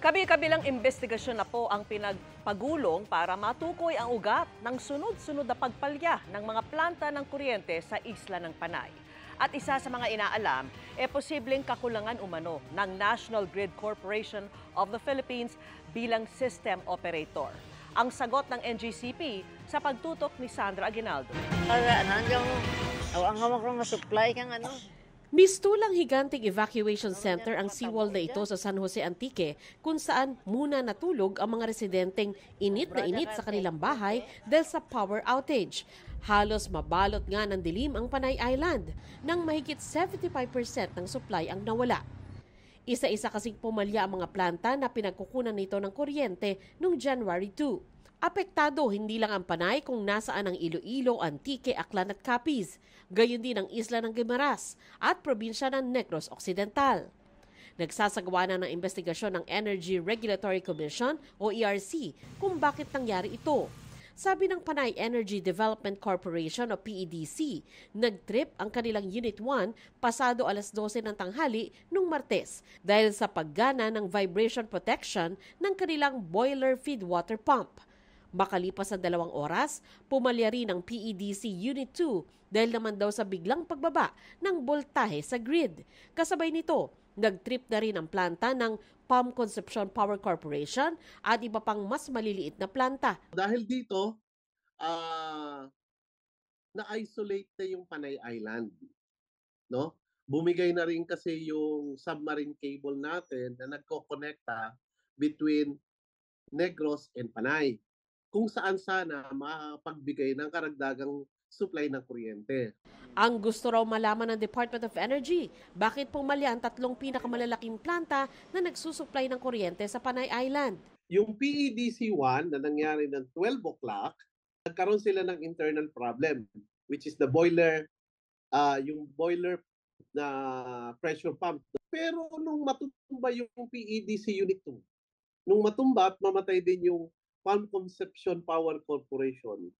Kabi-kabilang investigasyon na po ang pinagpagulong para matukoy ang ugat ng sunod-sunod na pagpalya ng mga planta ng kuryente sa isla ng Panay. At isa sa mga inaalam, e posibleng kakulangan umano ng National Grid Corporation of the Philippines bilang system operator. Ang sagot ng NGCP sa pagtutok ni Sandra Aguinaldo. Para, hanggang, awang-awang kong supply kang ano, Mistulang higanting evacuation center ang seawall na ito sa San Jose Antique kung saan muna natulog ang mga residenteng init na init sa kanilang bahay dahil sa power outage. Halos mabalot nga ng dilim ang Panay Island nang mahigit 75% ng supply ang nawala. Isa-isa kasing pumalya ang mga planta na pinagkukunan nito ng kuryente noong January 2. Apektado hindi lang ang panay kung nasaan ang Iloilo, Antique, Aklan at Capiz, gayon din ang isla ng Guimaras at probinsya ng Negros Occidental. Nagsasagawa na ng investigasyon ng Energy Regulatory Commission o ERC kung bakit nangyari ito. Sabi ng Panay Energy Development Corporation o PEDC, nagtrip ang kanilang Unit 1 pasado alas 12 ng tanghali nung Martes dahil sa paggana ng vibration protection ng kanilang boiler feed water pump Makalipas ang dalawang oras, pumalya rin ang PEDC Unit 2 dahil naman daw sa biglang pagbaba ng boltahe sa grid. Kasabay nito, Nag-trip na rin ang planta ng PAM Conception Power Corporation at iba pang mas maliliit na planta. Dahil dito, uh, na-isolate na yung Panay Island. No? Bumigay na rin kasi yung submarine cable natin na nagko-connecta between Negros and Panay kung saan sana makapagbigay ng karagdagang supply ng kuryente. Ang gusto raw malaman ng Department of Energy, bakit pumalya ang tatlong pinakamalalaking planta na nagsusupply ng kuryente sa Panay Island? Yung PEDC-1 na nangyari ng 12 o'clock, nagkaroon sila ng internal problem, which is the boiler, uh, yung boiler na pressure pump. Pero nung matumba yung PEDC Unit 2, nung matumba at mamatay din yung Palm Conception Power Corporation.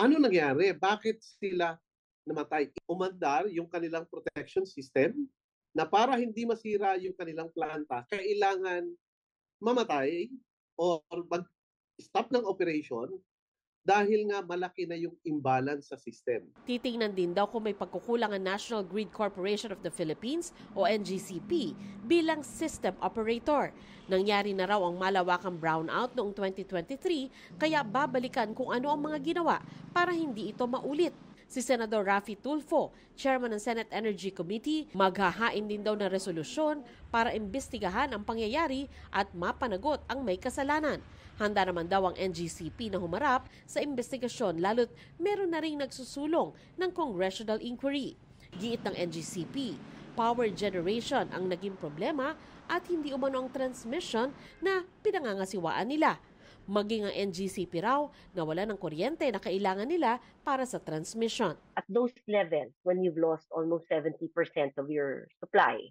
Ano nangyari? Bakit sila namatay? Umandar yung kanilang protection system na para hindi masira yung kanilang planta, kailangan mamatay or mag-stop ng operation dahil nga malaki na yung imbalance sa system. Titingnan din daw kung may pagkukulang ang National Grid Corporation of the Philippines o NGCP bilang system operator. Nangyari na raw ang malawakang brownout noong 2023 kaya babalikan kung ano ang mga ginawa para hindi ito maulit. Si Senador Rafi Tulfo, Chairman ng Senate Energy Committee, maghahain din daw ng resolusyon para imbestigahan ang pangyayari at mapanagot ang may kasalanan. Handa naman daw ang NGCP na humarap sa investigasyon lalo't meron na rin nagsusulong ng congressional inquiry. Giit ng NGCP, power generation ang naging problema at hindi umano ang transmission na pinangangasiwaan nila maging ang NGCP raw na wala ng kuryente na kailangan nila para sa transmission. At those levels, when you've lost almost 70% of your supply,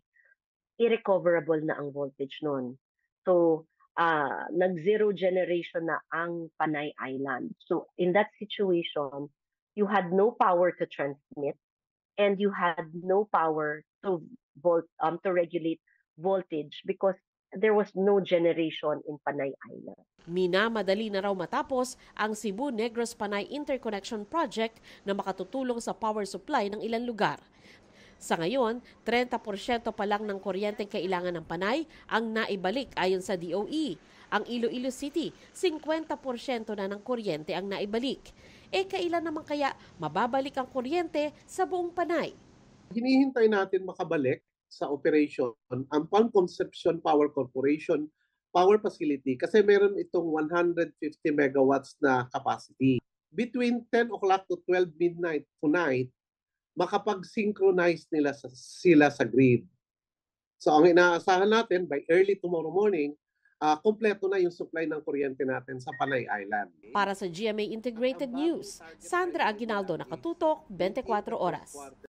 irrecoverable na ang voltage noon. So, uh, nag-zero generation na ang Panay Island. So, in that situation, you had no power to transmit and you had no power to volt um, to regulate voltage because there was no generation in Panay Island. Mina, madali na raw matapos ang Cebu Negros Panay Interconnection Project na makatutulong sa power supply ng ilang lugar. Sa ngayon, 30% pa lang ng kuryenteng kailangan ng Panay ang naibalik ayon sa DOE. Ang Iloilo City, 50% na ng kuryente ang naibalik. E kailan naman kaya mababalik ang kuryente sa buong Panay? Hinihintay natin makabalik sa operation ang Palm Conception Power Corporation power facility kasi meron itong 150 megawatts na capacity. Between 10 o'clock to 12 midnight tonight, makapag-synchronize nila sa, sila sa grid. So ang inaasahan natin by early tomorrow morning, uh, kompleto na yung supply ng kuryente natin sa Panay Island. Para sa GMA Integrated News, Sandra Aguinaldo nakatutok 24 oras.